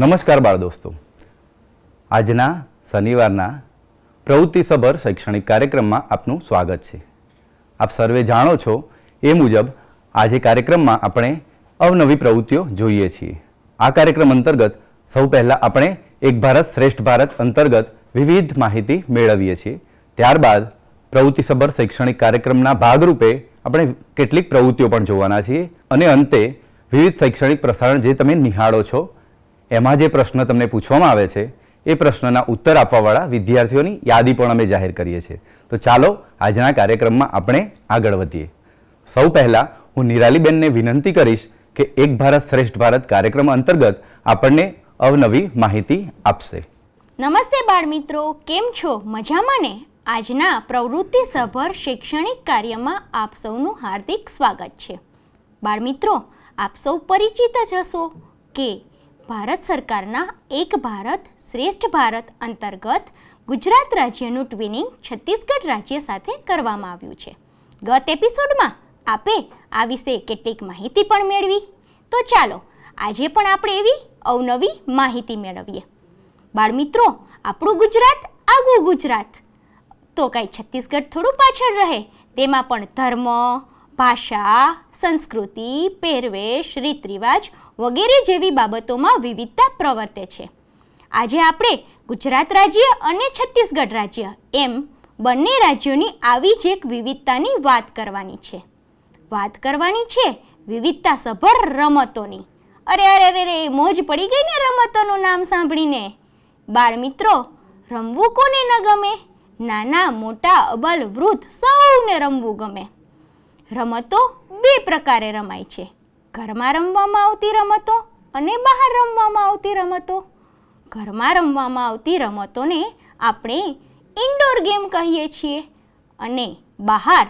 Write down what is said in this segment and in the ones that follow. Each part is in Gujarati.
નમસ્કાર બાળ દોસ્તો આજના શનિવારના પ્રવૃત્તિસભર શૈક્ષણિક કાર્યક્રમમાં આપનું સ્વાગત છે આપ સર્વે જાણો છો એ મુજબ આજે કાર્યક્રમમાં આપણે અવનવી પ્રવૃત્તિઓ જોઈએ છીએ આ કાર્યક્રમ અંતર્ગત સૌ પહેલાં આપણે એક ભારત શ્રેષ્ઠ ભારત અંતર્ગત વિવિધ માહિતી મેળવીએ છીએ ત્યારબાદ પ્રવૃત્તિસભર શૈક્ષણિક કાર્યક્રમના ભાગરૂપે આપણે કેટલીક પ્રવૃત્તિઓ પણ જોવાના છીએ અને અંતે વિવિધ શૈક્ષણિક પ્રસારણ જે તમે નિહાળો છો એમાં જે પ્રશ્ન તમને પૂછવામાં આવે છે એ પ્રશ્નના ઉત્તર આપવાવાળા વિદ્યાર્થીઓની યાદી પણ અમે જાહેર કરીએ છીએ તો ચાલો આજના કાર્યક્રમમાં આપણે આગળ વધીએ સૌ પહેલાં હું નિરાલીબેનને વિનંતી કરીશ કે એક ભારત શ્રેષ્ઠ ભારત કાર્યક્રમ અંતર્ગત આપણને અવનવી માહિતી આપશે નમસ્તે બાળ મિત્રો કેમ છો મજામાં ને આજના સભર શૈક્ષણિક કાર્યમાં આપ સૌનું હાર્દિક સ્વાગત છે બાળ મિત્રો આપ સૌ પરિચિત જ હશો કે ભારત સરકારના એક ભારત શ્રેષ્ઠ ભારત અંતર્ગત ગુજરાત રાજ્યનું ટ્વિનિંગ છત્તીસગઢ રાજ્ય સાથે કરવામાં આવ્યું છે ગત એપિસોડમાં આપે આ વિશે કેટલીક માહિતી પણ મેળવી તો ચાલો આજે પણ આપણે એવી અવનવી માહિતી મેળવીએ બાળમિત્રો આપણું ગુજરાત આગવું ગુજરાત તો કાંઈ છત્તીસગઢ થોડું પાછળ રહે તેમાં પણ ધર્મ ભાષા સંસ્કૃતિ પહેરવેશ રીત રિવાજ વગેરે જેવી બાબતોમાં વિવિધતા પ્રવર્તે છે આજે આપણે ગુજરાત રાજ્ય અને છત્તીસગઢ રાજ્ય એમ બંને રાજ્યોની આવી જ એક વિવિધતાની વાત કરવાની છે વાત કરવાની છે વિવિધતા સભર રમતોની અરે અરે અરે રે મોજ પડી ગઈ ને રમતોનું નામ સાંભળીને બાળ મિત્રો રમવું કોને ન ગમે નાના મોટા અબલ વૃદ્ધ સૌને રમવું ગમે રમતો બે પ્રકારે રમાય છે ઘરમાં રમવામાં આવતી રમતો અને બહાર રમવામાં આવતી રમતો ઘરમાં રમવામાં આવતી રમતોને આપણે ઇન્ડોર ગેમ કહીએ છીએ અને બહાર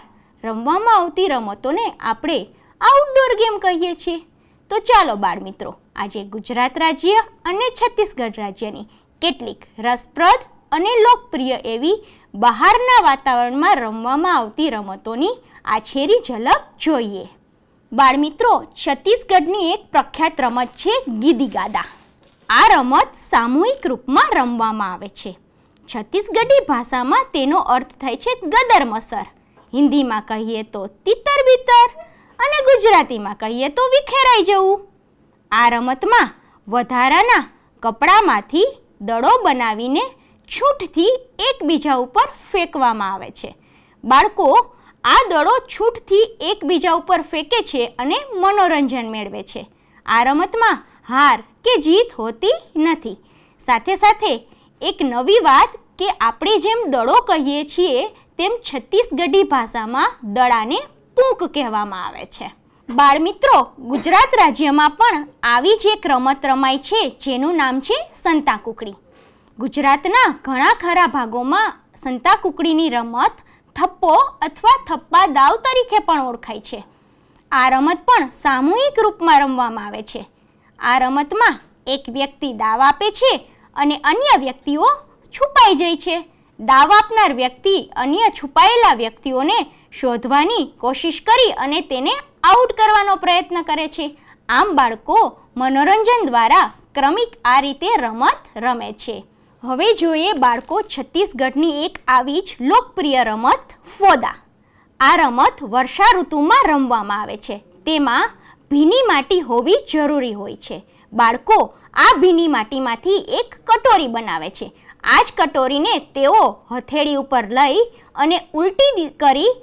રમવામાં આવતી રમતોને આપણે આઉટડોર ગેમ કહીએ છીએ તો ચાલો બાળ મિત્રો આજે ગુજરાત રાજ્ય અને છત્તીસગઢ રાજ્યની કેટલીક રસપ્રદ અને લોકપ્રિય એવી બહારના વાતાવરણમાં રમવામાં આવતી રમતોની આછેરી ઝલક જોઈએ બાળમિત્રો છત્તીસગઢની એક પ્રખ્યાત રમત છે ગીદી ગાદા આ રમત સામૂહિક રૂપમાં રમવામાં આવે છે છત્તીસગઢી ભાષામાં તેનો અર્થ થાય છે ગદર મસર હિન્દીમાં કહીએ તો તિતર બિતર અને ગુજરાતીમાં કહીએ તો વિખેરાઈ જવું આ રમતમાં વધારાના કપડામાંથી દડો બનાવીને છૂટથી એકબીજા ઉપર ફેંકવામાં આવે છે બાળકો આ દળો છૂટથી એકબીજા ઉપર ફેંકે છે અને મનોરંજન મેળવે છે આ રમતમાં હાર કે જીત હોતી નથી સાથે સાથે એક નવી વાત કે આપણે જેમ દડો કહીએ છીએ તેમ છત્તીસગઢી ભાષામાં દડાને પૂંક કહેવામાં આવે છે બાળમિત્રો ગુજરાત રાજ્યમાં પણ આવી જ એક રમત રમાય છે જેનું નામ છે સંતા કુકડી ગુજરાતના ઘણા ખરા ભાગોમાં સંતા કુકડીની રમત થપ્પો અથવા થપ્પા દાવ તરીકે પણ ઓળખાય છે આ રમત પણ સામૂહિક રૂપમાં રમવામાં આવે છે આ રમતમાં એક વ્યક્તિ દાવ આપે છે અને અન્ય વ્યક્તિઓ છુપાઈ જાય છે દાવ આપનાર વ્યક્તિ અન્ય છુપાયેલા વ્યક્તિઓને શોધવાની કોશિશ કરી અને તેને આઉટ કરવાનો પ્રયત્ન કરે છે આમ બાળકો મનોરંજન દ્વારા ક્રમિક આ રીતે રમત રમે છે હવે જોઈએ બાળકો છત્તીસગઢની એક આવી જ લોકપ્રિય રમત ફોદા આ રમત વર્ષા ઋતુમાં રમવામાં આવે છે તેમાં ભીની માટી હોવી જરૂરી હોય છે બાળકો આ ભીની માટીમાંથી એક કટોરી બનાવે છે આ જ કટોરીને તેઓ હથેળી ઉપર લઈ અને ઉલટી કરી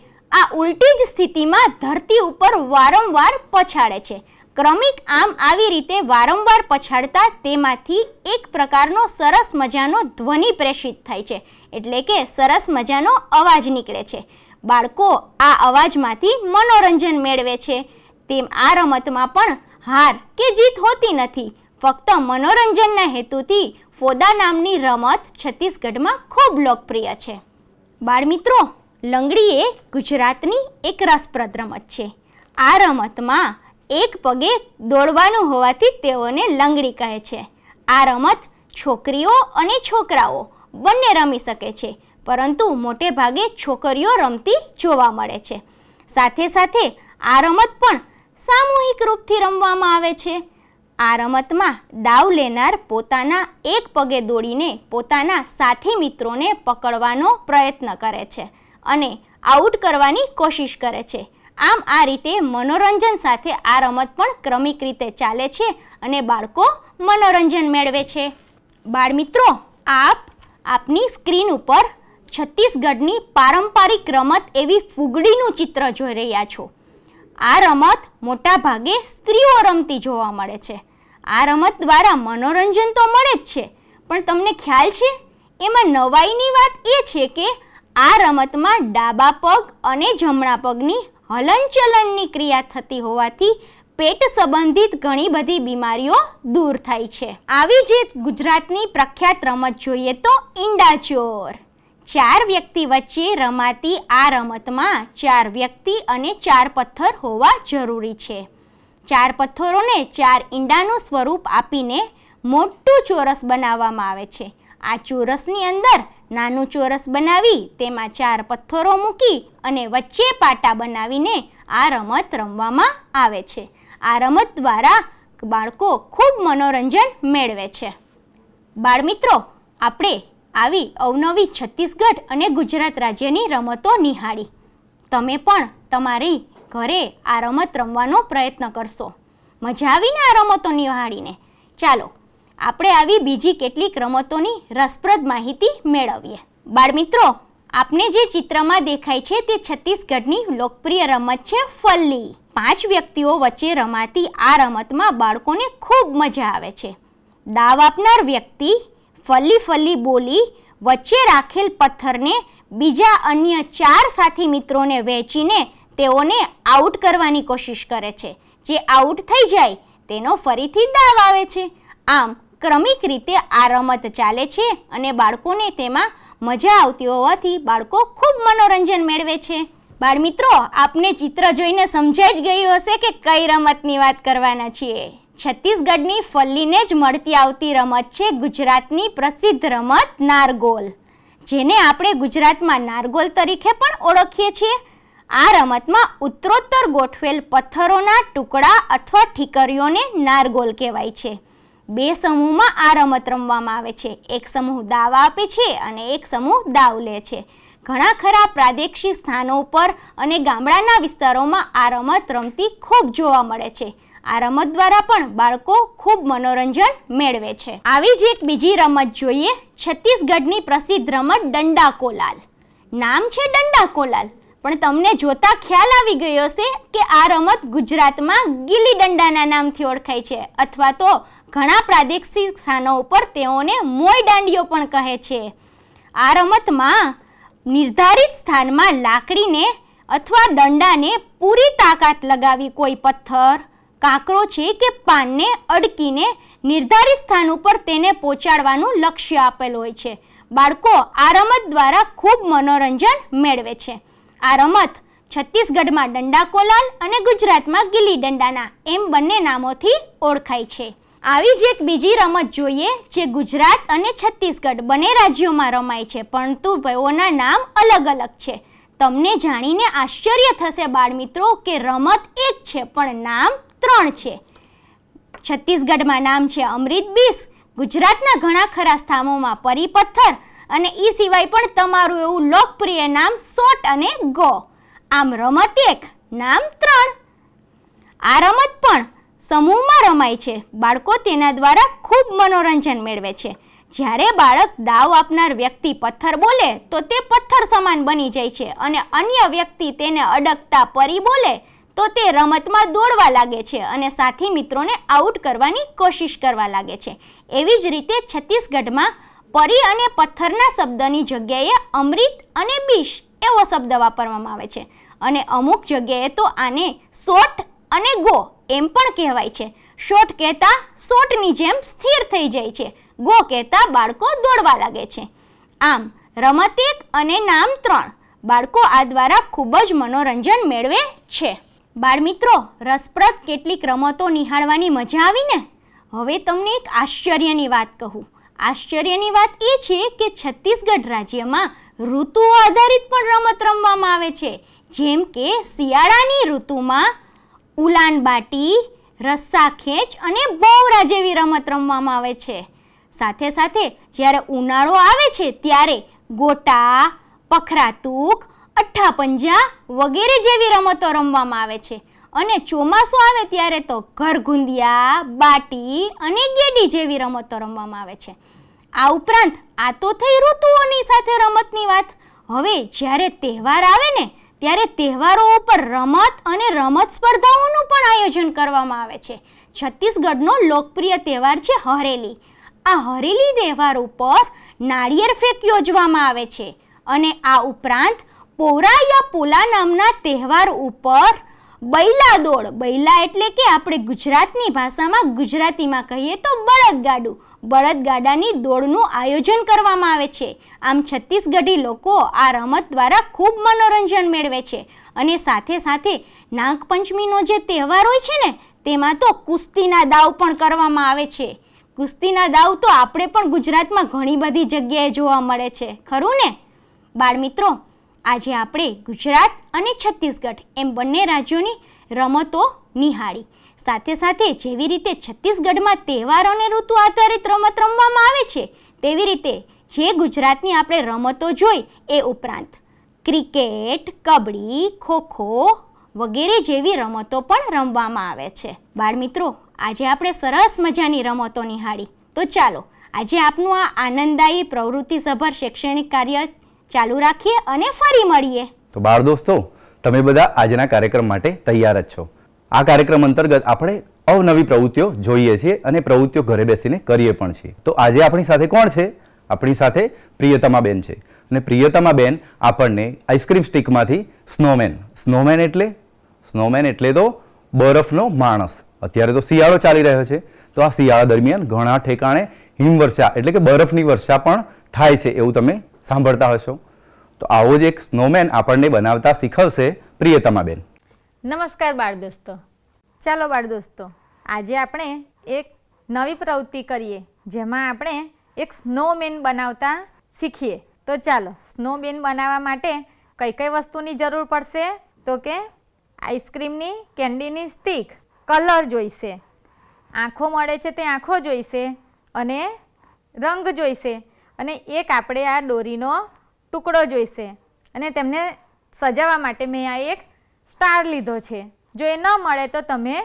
આ ઉલટી જ સ્થિતિમાં ધરતી ઉપર વારંવાર પછાડે છે ક્રમિક આમ આવી રીતે વારંવાર પછાડતા તેમાંથી એક પ્રકારનો સરસ મજાનો ધ્વનિ પ્રેષિત થાય છે એટલે કે સરસ મજાનો અવાજ નીકળે છે બાળકો આ અવાજમાંથી મનોરંજન મેળવે છે તેમ આ રમતમાં પણ હાર કે જીત હોતી નથી ફક્ત મનોરંજનના હેતુથી ફોદા નામની રમત છત્તીસગઢમાં ખૂબ લોકપ્રિય છે બાળમિત્રો લંગડી એ ગુજરાતની એક રસપ્રદ રમત છે આ રમતમાં એક પગે દોડવાનું હોવાથી તેઓને લંગડી કહે છે આ રમત છોકરીઓ અને છોકરાઓ બંને રમી શકે છે પરંતુ મોટે ભાગે છોકરીઓ રમતી જોવા મળે છે સાથે સાથે આ રમત પણ સામૂહિક રૂપથી રમવામાં આવે છે આ રમતમાં દાવ લેનાર પોતાના એક પગે દોડીને પોતાના સાથી મિત્રોને પકડવાનો પ્રયત્ન કરે છે અને આઉટ કરવાની કોશિશ કરે છે આમ આ રીતે મનોરંજન સાથે આ રમત પણ ક્રમિક રીતે ચાલે છે અને બાળકો મનોરંજન મેળવે છે બાળમિત્રો આપ આપની સ્ક્રીન ઉપર છત્તીસગઢની પારંપરિક રમત એવી ફુગડીનું ચિત્ર જોઈ રહ્યા છો આ રમત મોટાભાગે સ્ત્રીઓ રમતી જોવા મળે છે આ રમત દ્વારા મનોરંજન તો મળે જ છે પણ તમને ખ્યાલ છે એમાં નવાઈની વાત એ છે કે આ રમતમાં ડાબા પગ અને જમણા પગની હલનચલનની ક્રિયા થતી હોવાથી પેટ સંબંધિત ઘણી બધી બીમારીઓ દૂર થાય છે આવી જે ગુજરાતની પ્રખ્યાત રમત જોઈએ તો ઈંડા ચોર ચાર વ્યક્તિ વચ્ચે રમાતી આ રમતમાં ચાર વ્યક્તિ અને ચાર પથ્થર હોવા જરૂરી છે ચાર પથ્થરોને ચાર ઈંડાનું સ્વરૂપ આપીને મોટું ચોરસ બનાવવામાં આવે છે આ ચોરસની અંદર નાનું ચોરસ બનાવી તેમાં ચાર પથ્થરો મૂકી અને વચ્ચે પાટા બનાવીને આ રમત રમવામાં આવે છે આ રમત દ્વારા બાળકો ખૂબ મનોરંજન મેળવે છે બાળમિત્રો આપણે આવી અવનવી છત્તીસગઢ અને ગુજરાત રાજ્યની રમતો નિહાળી તમે પણ તમારી ઘરે આ રમત રમવાનો પ્રયત્ન કરશો મજા આવીને આ રમતો નિહાળીને ચાલો આપણે આવી બીજી કેટલીક રમતોની રસપ્રદ માહિતી મેળવીએ બાળમિત્રો આપને જે ચિત્રમાં દેખાય છે તે છત્તીસગઢની લોકપ્રિય રમત છે ફલ્લી પાંચ વ્યક્તિઓ વચ્ચે રમાતી આ રમતમાં બાળકોને ખૂબ મજા આવે છે દાવ આપનાર વ્યક્તિ ફલ્લી ફલ્લી બોલી વચ્ચે રાખેલ પથ્થરને બીજા અન્ય ચાર સાથી મિત્રોને વહેંચીને તેઓને આઉટ કરવાની કોશિશ કરે છે જે આઉટ થઈ જાય તેનો ફરીથી દાવ આવે છે આમ ક્રમિક રીતે આ રમત ચાલે છે અને બાળકોને તેમાં મજા આવતી હોવાથી બાળકો ખૂબ મનોરંજન મેળવે છે બાળ મિત્રો આપને ચિત્ર જોઈને સમજાઈ જ ગયું હશે કે કઈ રમતની વાત કરવાના છીએ છત્તીસગઢની ફલ્લીને જ મળતી આવતી રમત છે ગુજરાતની પ્રસિદ્ધ રમત નારગોલ જેને આપણે ગુજરાતમાં નારગોલ તરીકે પણ ઓળખીએ છીએ આ રમતમાં ઉત્તરોત્તર ગોઠવેલ પથ્થરોના ટુકડા અથવા ઠીકરીઓને નારગોલ કહેવાય છે બે સમૂહમાં આ રમત રમવામાં આવે છે એક સમૂહ દાવ આપે છે અને એક સમૂહ દાવ લે છે ઘણા ખરા પ્રાદેશિક સ્થાનો પર અને ગામડાના વિસ્તારોમાં આ રમત રમતી ખૂબ જોવા મળે છે આ રમત દ્વારા પણ બાળકો ખૂબ મનોરંજન મેળવે છે આવી જ એક બીજી રમત જોઈએ છત્તીસગઢની પ્રસિદ્ધ રમત દંડા કોલાલ નામ છે દંડા કોલાલ પણ તમને જોતા ખ્યાલ આવી ગયો હશે કે આ રમત ગુજરાતમાં ગીલી દંડાના નામથી ઓળખાય છે અથવા તો ઘણા પ્રાદેશિક સ્થાનો ઉપર તેઓને મોય દાંડીઓ પણ કહે છે આ રમતમાં નિર્ધારિત સ્થાનમાં લાકડીને અથવા દંડાને પૂરી તાકાત લગાવી કોઈ પથ્થર કાંકરો છે કે પાનને અડકીને નિર્ધારિત સ્થાન ઉપર તેને પહોંચાડવાનું લક્ષ્ય આપેલું હોય છે બાળકો આ રમત દ્વારા ખૂબ મનોરંજન મેળવે છે આ રમત છત્તીસગઢમાં દંડા કોલાલ અને ગુજરાતમાં ગિલ્લી દંડાના એમ બંને નામોથી ઓળખાય છે આવી જ એક બીજી રમત જોઈએ જે ગુજરાત અને છત્તીસગઢ બંને રાજ્યોમાં રમાય છે પરંતુ તેઓના નામ અલગ અલગ છે તમને જાણીને આશ્ચર્ય થશે બાળમિત્રો કે રમત એક છે પણ નામ ત્રણ છે છત્તીસગઢમાં નામ છે અમૃત બીસ ગુજરાતના ઘણા ખરા સ્થામોમાં પરી પથ્થર અને એ સિવાય પણ તમારું એવું લોકપ્રિય નામ સોટ અને ગો આમ રમત એક નામ ત્રણ આ રમત પણ સમૂહમાં રમાય છે બાળકો તેના દ્વારા ખૂબ મનોરંજન મેળવે છે જ્યારે બાળક દાવ આપનાર વ્યક્તિ પથ્થર બોલે તો તે પથ્થર સમાન બની જાય છે અને અન્ય વ્યક્તિ તેને અડકતા પરી બોલે તો તે રમતમાં દોડવા લાગે છે અને સાથી મિત્રોને આઉટ કરવાની કોશિશ કરવા લાગે છે એવી જ રીતે છત્તીસગઢમાં પરી અને પથ્થરના શબ્દની જગ્યાએ અમૃત અને બીશ એવો શબ્દ વાપરવામાં આવે છે અને અમુક જગ્યાએ તો આને સોટ અને ગો એમ પણ કહેવાય છે શોટ કહેતા સોટની જેમ સ્થિર થઈ જાય છે ગો કહેતા બાળકો દોડવા લાગે છે આમ રમત એક અને નામ ત્રણ બાળકો આ દ્વારા ખૂબ જ મનોરંજન મેળવે છે બાળમિત્રો રસપ્રદ કેટલીક રમતો નિહાળવાની મજા આવીને હવે તમને એક આશ્ચર્યની વાત કહું આશ્ચર્યની વાત એ છે કે છત્તીસગઢ રાજ્યમાં ઋતુ આધારિત પણ રમત રમવામાં આવે છે જેમ કે શિયાળાની ઋતુમાં ઉલાન બાટી રસ્સા ખેંચ અને બોવરા જેવી રમત રમવામાં આવે છે સાથે સાથે જ્યારે ઉનાળો આવે છે ત્યારે ગોટા પખરાતુક અઠ્ઠાપંજા વગેરે જેવી રમતો રમવામાં આવે છે અને ચોમાસું આવે ત્યારે તો ઘરગુંદિયા બાટી અને ગેડી જેવી રમતો રમવામાં આવે છે આ ઉપરાંત આ તો થઈ ઋતુઓની સાથે રમતની વાત હવે જ્યારે તહેવાર આવે ને ત્યારે તહેવારો ઉપર રમત અને રમત સ્પર્ધાઓનું પણ આયોજન કરવામાં આવે છે છત્તીસગઢનો લોકપ્રિય તહેવાર છે હરેલી આ હરેલી તહેવાર ઉપર નાળિયેર ફેંક યોજવામાં આવે છે અને આ ઉપરાંત પોરા યા પોલા નામના તહેવાર ઉપર બૈલા દોડ બૈલા એટલે કે આપણે ગુજરાતની ભાષામાં ગુજરાતીમાં કહીએ તો બળદગાડું બળદગાડાની દોડનું આયોજન કરવામાં આવે છે આમ છત્તીસગઢી લોકો આ રમત દ્વારા ખૂબ મનોરંજન મેળવે છે અને સાથે સાથે નાગપંચમીનો જે તહેવાર હોય છે ને તેમાં તો કુસ્તીના દાવ પણ કરવામાં આવે છે કુસ્તીના દાવ તો આપણે પણ ગુજરાતમાં ઘણી બધી જગ્યાએ જોવા મળે છે ખરું ને બાળમિત્રો મિત્રો આજે આપણે ગુજરાત અને છત્તીસગઢ એમ બંને રાજ્યોની રમતો નિહાળી સાથે સાથે જેવી રીતે છત્તીસગઢમાં તહેવાર અને ઋતુ આધારિત રમત રમવામાં આવે છે તેવી રીતે જે ગુજરાતની આપણે રમતો જોઈ એ ઉપરાંત ક્રિકેટ કબડ્ડી ખોખો વગેરે જેવી રમતો પણ રમવામાં આવે છે બાળમિત્રો આજે આપણે સરસ મજાની રમતો નિહાળી તો ચાલો આજે આપનું આ આનંદદાયી પ્રવૃત્તિસભર શૈક્ષણિક કાર્ય ચાલુ રાખીએ અને ફરી મળીએ તો બાળ દોસ્તો તમે બધા આજના કાર્યક્રમ માટે તૈયાર જ છો આ કાર્યક્રમ અંતર્ગત આપણે અવનવી પ્રવૃત્તિઓ જોઈએ છીએ અને પ્રવૃત્તિઓ ઘરે બેસીને કરીએ પણ છીએ તો આજે આપણી સાથે કોણ છે આપણી સાથે પ્રિયતમા બેન છે અને પ્રિયતમા બેન આપણને આઈસ્ક્રીમ સ્ટીકમાંથી સ્નોમેન સ્નોમેન એટલે સ્નોમેન એટલે તો બરફનો માણસ અત્યારે તો શિયાળો ચાલી રહ્યો છે તો આ શિયાળા દરમિયાન ઘણા ઠેકાણે હિમવર્ષા એટલે કે બરફની વર્ષા પણ થાય છે એવું તમે સાંભળતા હશો તો આવો જ એક સ્નોમેન આપણને બનાવતા શીખવશે પ્રિયતમાબેન નમસ્કાર બાળ દોસ્તો ચાલો બાળ દોસ્તો આજે આપણે એક નવી પ્રવૃત્તિ કરીએ જેમાં આપણે એક સ્નોમેન બનાવતા શીખીએ તો ચાલો સ્નોમેન બનાવવા માટે કઈ કઈ વસ્તુની જરૂર પડશે તો કે આઈસ્ક્રીમની કેન્ડીની સ્ટીક કલર જોઈશે આંખો મળે છે તે આંખો જોઈશે અને રંગ જોઈશે અને એક આપણે આ દોરીનો ટુકડો જોઈશે અને તેમને સજાવવા માટે મેં આ એક સ્ટાર લીધો છે જો એ ન મળે તો તમે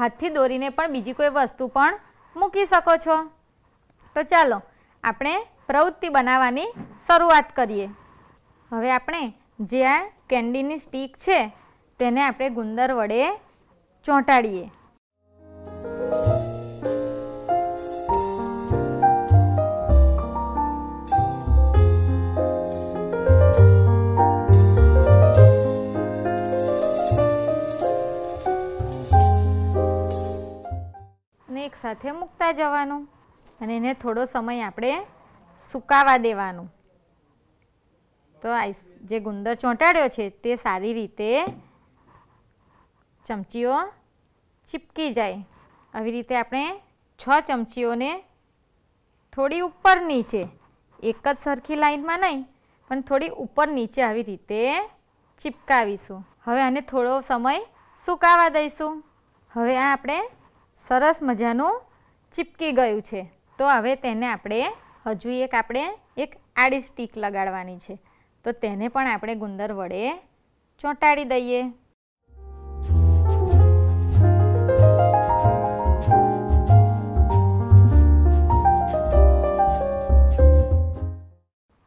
હાથથી દોરીને પણ બીજી કોઈ વસ્તુ પણ મૂકી શકો છો તો ચાલો આપણે પ્રવૃત્તિ બનાવવાની શરૂઆત કરીએ હવે આપણે જે આ કેન્ડીની સ્ટીક છે તેને આપણે ગુંદર વડે ચોંટાડીએ સાથે મૂકતા જવાનું અને એને થોડો સમય આપણે સુકાવા દેવાનું તો આઈસ જે ગુંદર ચોંટાડ્યો છે તે સારી રીતે ચમચીઓ ચીપકી જાય આવી રીતે આપણે છ ચમચીઓને થોડી ઉપર નીચે એક જ સરખી લાઈનમાં નહીં પણ થોડી ઉપર નીચે આવી રીતે ચીપકાવીશું હવે આને થોડો સમય સુકાવા દઈશું હવે આ આપણે સરસ મજાનું ચીપકી ગયું છે તો હવે તેને આપણે હજુ એક આપણે એક આડી સ્ટીક લગાડવાની છે તો તેને પણ આપણે ગુંદર વડે ચોંટાડી દઈએ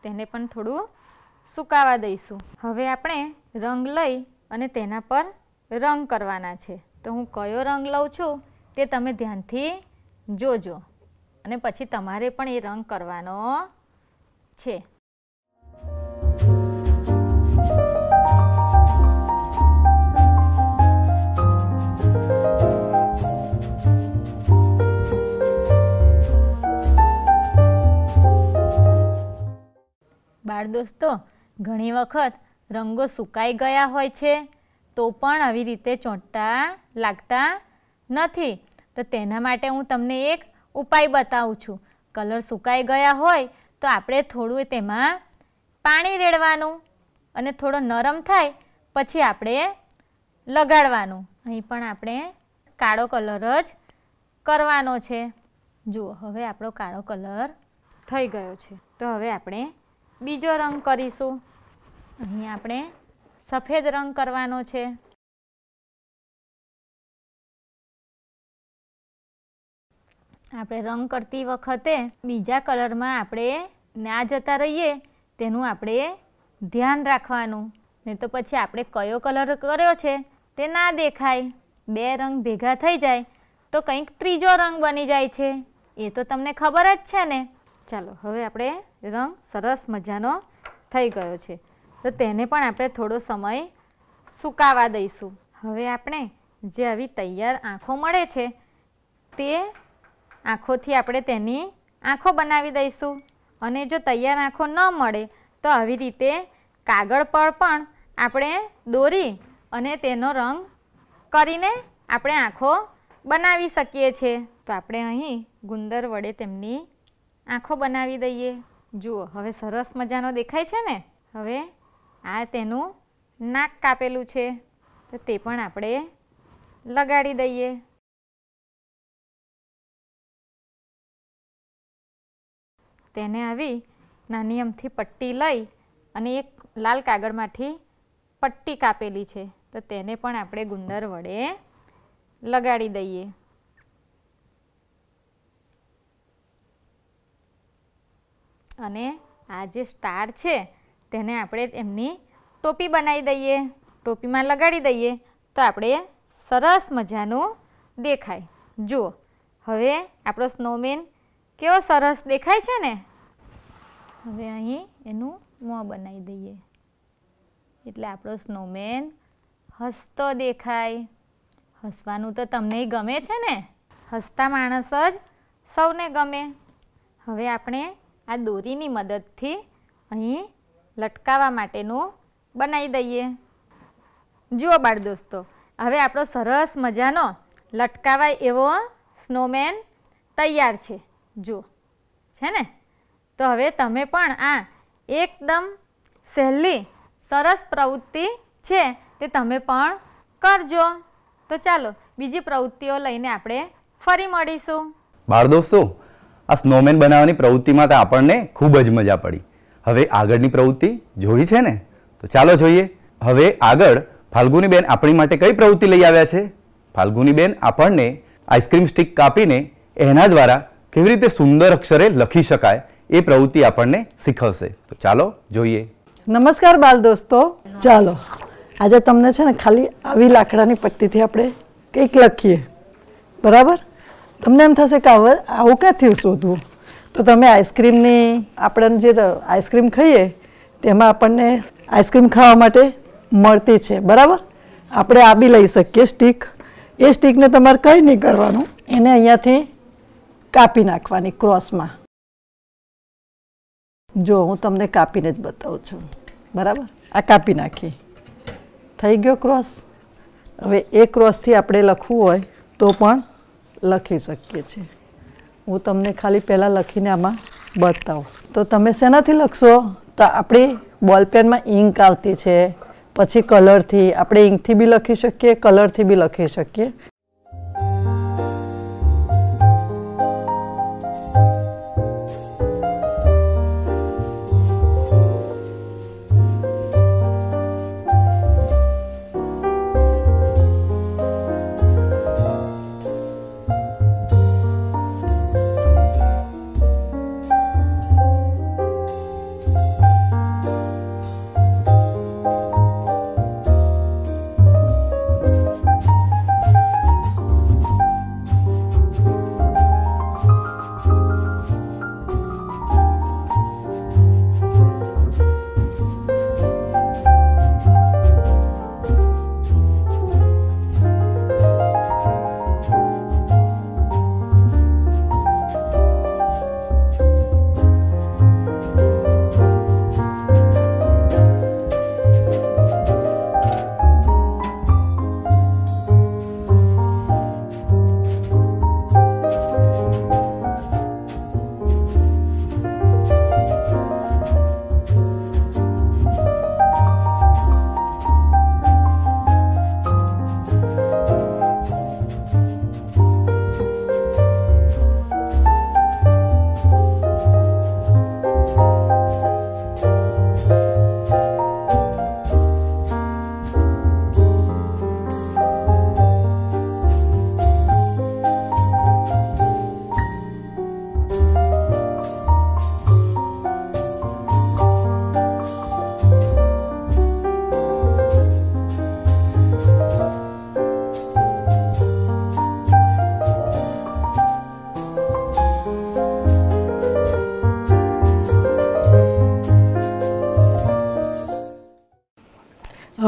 તેને પણ થોડું સુકાવા દઈશું હવે આપણે રંગ લઈ અને તેના પર રંગ કરવાના છે તો હું કયો રંગ લઉં છું તે તમે ધ્યાનથી જોજો અને પછી તમારે પણ એ રંગ કરવાનો છે બાળ દોસ્તો ઘણી વખત રંગો સુકાઈ ગયા હોય છે તો પણ આવી રીતે ચોંટા લાગતા નથી તો તેના માટે હું તમને એક ઉપાય બતાવું છું કલર સુકાઈ ગયા હોય તો આપણે થોડું તેમાં પાણી રેડવાનું અને થોડો નરમ થાય પછી આપણે લગાડવાનું અહીં પણ આપણે કાળો કલર જ કરવાનો છે જુઓ હવે આપણો કાળો કલર થઈ ગયો છે તો હવે આપણે બીજો રંગ કરીશું અહીં આપણે સફેદ રંગ કરવાનો છે આપણે રંગ કરતી વખતે બીજા કલરમાં આપણે ના જતા રહીએ તેનું આપણે ધ્યાન રાખવાનું નહીં તો પછી આપણે કયો કલર કર્યો છે તે ના દેખાય બે રંગ ભેગા થઈ જાય તો કંઈક ત્રીજો રંગ બની જાય છે એ તો તમને ખબર જ છે ને ચાલો હવે આપણે રંગ સરસ મજાનો થઈ ગયો છે તો તેને પણ આપણે થોડો સમય સુકાવા દઈશું હવે આપણે જે આવી તૈયાર આંખો મળે છે તે આંખોથી આપણે તેની આંખો બનાવી દઈશું અને જો તૈયાર આંખો ન મળે તો આવી રીતે કાગળ પર પણ આપણે દોરી અને તેનો રંગ કરીને આપણે આંખો બનાવી શકીએ છીએ તો આપણે અહીં ગુંદર વડે તેમની આંખો બનાવી દઈએ જુઓ હવે સરસ મજાનો દેખાય છે ને હવે આ તેનું નાક કાપેલું છે તો તે પણ આપણે લગાડી દઈએ તેને આવી નાની અમથી પટ્ટી લઈ અને એક લાલ કાગળમાંથી પટ્ટી કાપેલી છે તો તેને પણ આપણે ગુંદર વડે લગાડી દઈએ અને આ જે સ્ટાર છે તેને આપણે એમની ટોપી બનાવી દઈએ ટોપીમાં લગાડી દઈએ તો આપણે સરસ મજાનું દેખાય જુઓ હવે આપણો સ્નોમેન કેવો સરસ દેખાય છે ને હવે અહીં એનું મોં બનાવી દઈએ એટલે આપણો સ્નોમેન હસતો દેખાય હસવાનું તો તમને ગમે છે ને હસતા માણસ જ સૌને ગમે હવે આપણે આ દોરીની મદદથી અહીં લટકાવવા માટેનું બનાવી દઈએ જુઓ બાળ દોસ્તો હવે આપણો સરસ મજાનો લટકાવાય એવો સ્નોમેન તૈયાર છે જુઓ છે ને તો હવે તમે પણ આ એકદમ સહેલી સરસ પ્રવૃત્તિ છે તે તમે પણ કરજો તો ચાલો બીજી પ્રવૃત્તિઓ લઈને આપણે ફરી મળીશું બાળ દોસ્તો આ સ્નોમેન બનાવવાની પ્રવૃત્તિમાં તો આપણને ખૂબ જ મજા પડી હવે આગળની પ્રવૃત્તિ જોઈ છે ને તો ચાલો જોઈએ હવે આગળ ફાલ્ગુની બેન આપણી માટે કઈ પ્રવૃત્તિ લઈ આવ્યા છે ફાલ્ગુની બેન આપણને આઈસ્ક્રીમ સ્ટીક કાપીને એના દ્વારા કેવી રીતે સુંદર અક્ષરે લખી શકાય એ પ્રવૃત્તિ આપણને શીખવશે તો ચાલો જોઈએ નમસ્કાર બાલ દોસ્તો ચાલો આજે તમને છે ને ખાલી આવી લાકડાની પટ્ટીથી આપણે કંઈક લખીએ બરાબર તમને એમ થશે કે હવે આવું ક્યાંથી શોધવું તો તમે આઈસ્ક્રીમની આપણને જે આઈસ્ક્રીમ ખાઈએ તેમાં આપણને આઈસ્ક્રીમ ખાવા માટે મળતી છે બરાબર આપણે આ બી લઈ શકીએ સ્ટીક એ સ્ટીકને તમારે કંઈ નહીં કરવાનું એને અહીંયાથી કાપી નાખવાની ક્રોસમાં જો હું તમને કાપીને જ બતાવું છું બરાબર આ કાપી નાખી થઈ ગયો ક્રોસ હવે એ ક્રોસથી આપણે લખવું હોય તો પણ લખી શકીએ છીએ હું તમને ખાલી પહેલાં લખીને આમાં બતાવું તો તમે શેનાથી લખશો તો આપણી બોલપેનમાં ઇંક આવતી છે પછી કલરથી આપણે ઇંકથી બી લખી શકીએ કલરથી બી લખી શકીએ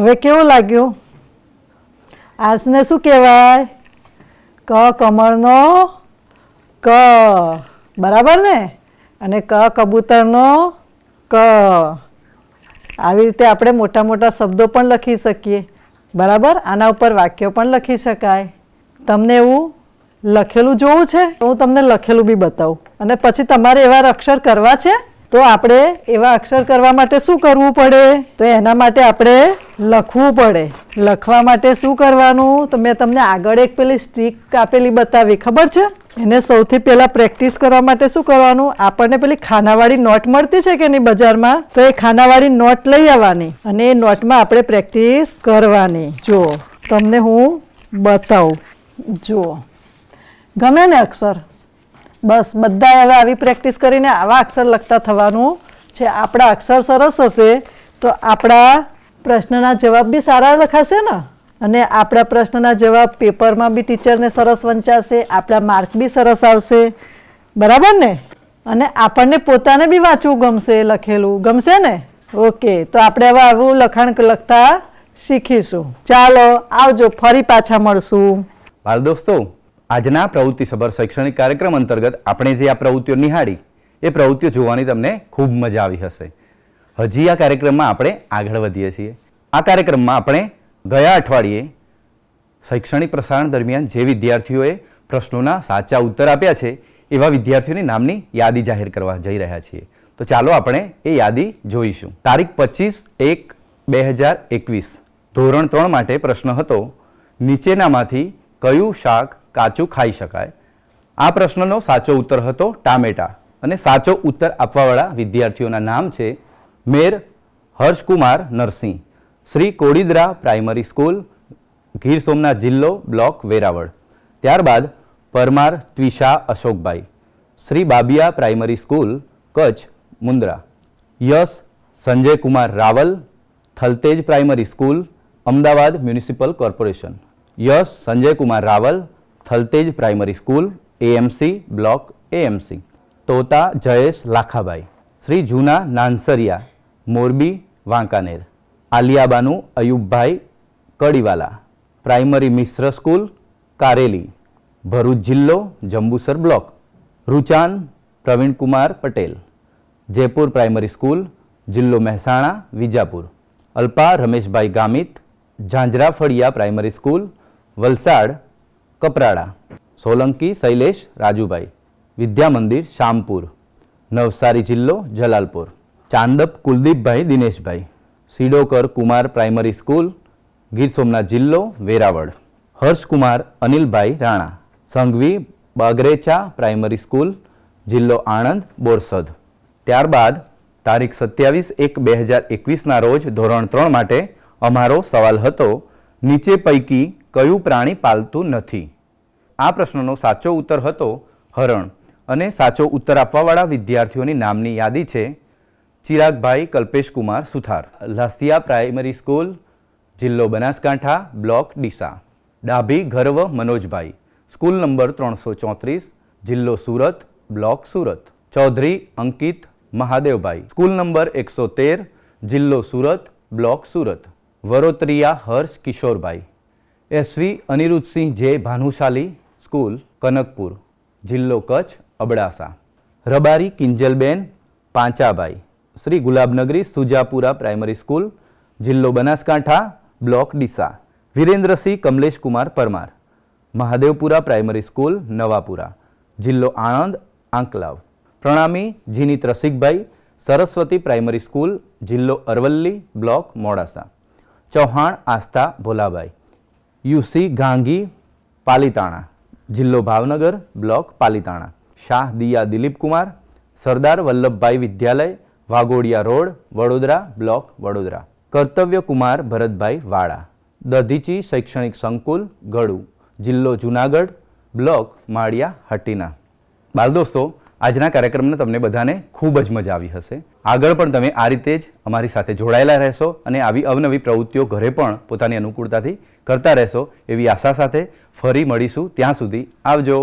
હવે કેવું લાગ્યું આર્ટ્સને શું કહેવાય ક કમળનો ક બરાબર ને અને ક કબૂતરનો ક આવી રીતે આપણે મોટા મોટા શબ્દો પણ લખી શકીએ બરાબર આના ઉપર વાક્યો પણ લખી શકાય તમને એવું લખેલું જોવું છે હું તમને લખેલું બી બતાવું અને પછી તમારે એવા અક્ષર કરવા છે તો આપણે એવા અક્ષર કરવા માટે શું કરવું પડે તો એના માટે આપણે લખવું પડે લખવા માટે શું કરવાનું તો મેં તમને આગળ એક પેલી સ્ટીક આપેલી બતાવી ખબર છે એને સૌથી પહેલાં પ્રેક્ટિસ કરવા માટે શું કરવાનું આપણને પેલી ખાનાવાળી નોટ મળતી છે કે નહીં બજારમાં તો એ ખાનાવાળી નોટ લઈ આવવાની અને એ નોટમાં આપણે પ્રેક્ટિસ કરવાની જો તમને હું બતાવું જુઓ ગમે ને અક્ષર બસ બધા હવે આવી પ્રેક્ટિસ કરીને આવા અક્ષર લખતા થવાનું છે આપણા અક્ષર સરસ હશે તો આપણા પ્રશ્નના જવાબ બી સારા લખાશે ને અને આપણા પ્રશ્નના જવાબ પેપરમાં બી ટીચરને સરસ વંચાશે આપણા માર્ક બી સરસ આવશે બરાબર ને અને આપણને પોતાને બી વાંચવું ગમશે લખેલું ગમશે ને ઓકે તો આપણે હવે આવું લખાણ લખતા શીખીશું ચાલો આવજો ફરી પાછા મળશું હાલ દોસ્તો આજના પ્રવૃત્તિસભર શૈક્ષણિક કાર્યક્રમ અંતર્ગત આપણે જે આ પ્રવૃત્તિઓ નિહાળી એ પ્રવૃત્તિઓ જોવાની તમને ખૂબ મજા આવી હશે હજી આ કાર્યક્રમમાં આપણે આગળ વધીએ છીએ આ કાર્યક્રમમાં આપણે ગયા અઠવાડિયે શૈક્ષણિક પ્રસારણ દરમિયાન જે વિદ્યાર્થીઓએ પ્રશ્નોના સાચા ઉત્તર આપ્યા છે એવા વિદ્યાર્થીઓની નામની યાદી જાહેર કરવા જઈ રહ્યા છીએ તો ચાલો આપણે એ યાદી જોઈશું તારીખ પચીસ એક બે હજાર એકવીસ ધોરણ ત્રણ માટે પ્રશ્ન હતો નીચેનામાંથી કયું શાક કાચું ખાઈ શકાય આ પ્રશ્નનો સાચો ઉત્તર હતો ટામેટા અને સાચો ઉત્તર આપવાવાળા વિદ્યાર્થીઓના નામ છે મેર હર્ષકુમાર નરસિંહ શ્રી કોડિદરા પ્રાઇમરી સ્કૂલ ગીર સોમનાથ જિલ્લો બ્લોક વેરાવળ ત્યારબાદ Parmar Twisha Ashokbhai Shri Babiya primary school Kutch Mundra S Sanjay Kumar Raval Thaltej primary school Ahmedabad municipal corporation S Sanjay Kumar Raval Thaltej primary school AMC block AMC Tota Jayesh Lakhabhai Shri Juna Nansariya Morbi Wankaner Aliyabanu Ayubbhai Kadiwala primary મિશ્ર સ્કૂલ કારેલી ભરૂચ જિલ્લો Jambusar block Ruchan Pravinkumar Patel Jaipur primary school જિલ્લો મહેસાણા વિજાપુર અલ્પા રમેશભાઈ ગામિત ઝાંઝરા ફળિયા પ્રાઇમરી સ્કૂલ વલસાડ કપરાડા સોલંકી શૈલેષ રાજુભાઈ વિદ્યા મંદિર શામપુર નવસારી જિલ્લો જલાલપુર ચાંદપ કુલદીપભાઈ દિનેશભાઈ સીડોકર કુમાર પ્રાઇમરી સ્કૂલ ગીર સોમનાથ જિલ્લો વેરાવળ હર્ષકુમાર અનિલભાઈ રાણા સંઘવી બાગરેચા પ્રાઇમરી સ્કૂલ જિલ્લો આણંદ બોરસદ ત્યારબાદ તારીખ સત્યાવીસ એક બે હજાર એકવીસના રોજ ધોરણ ત્રણ માટે અમારો સવાલ હતો નીચે પૈકી કયું પ્રાણી પાલતું નથી આ પ્રશ્નનો સાચો ઉત્તર હતો હરણ અને સાચો ઉત્તર આપવાવાળા વિદ્યાર્થીઓની નામની યાદી છે ચિરાગભાઈ કલ્પેશકુમાર સુથાર લાસિયા પ્રાઇમરી સ્કૂલ જિલ્લો બનાસકાંઠા બ્લોક ડીસા ડાભી ગર્વ મનોજભાઈ સ્કૂલ નંબર ત્રણસો ચોત્રીસ જિલ્લો Surat block Surat Chaudhary Ankit Mahadevbhai school number એકસો તેર જિલ્લો Surat block Surat Varotriya Harsh Kishorbhai SV Aniruddhsinh J Bhanushali school Kanakpur જિલ્લો કચ્છ અબડાસા રબારી કિંજલબેન પાંચાભાઈ શ્રી ગુલાબનગરી સુજાપુરા પ્રાઇમરી સ્કૂલ જિલ્લો Banaskantha block Deesa Virendrasinh Kamleshkumar Parmar Mahadevpura primary school Navapura જિલ્લો આણંદ આંકલાવ પ્રણામી જીનીત રસિકભાઈ સરસ્વતી પ્રાઇમરી સ્કૂલ જિલ્લો અરવલ્લી બ્લોક મોડાસા ચૌહાણ આસ્થા ભોલાભાઈ યુસી ગાંગી પાલીતાણા જિલ્લો Bhavnagar block Palitana Shah Diya Dilipkumar Sardar Vallabhbhai Vidyalaya Waghodia road Vadodara block Vadodara Kartavya Kumar Bharatbhai વાળા દધીચી શૈક્ષણિક સંકુલ ગળુ જિલ્લો જુનાગઢ બ્લોક માળિયા હટીના બાલ દોસ્તો આજના કાર્યક્રમને તમને બધાને ખૂબ જ મજા આવી હશે આગળ પણ તમે આ રીતે જ અમારી સાથે જોડાયેલા રહેશો અને આવી અવનવી પ્રવૃત્તિઓ ઘરે પણ પોતાની અનુકૂળતાથી કરતા રહેશો એવી આશા સાથે ફરી મળીશું ત્યાં સુધી આવજો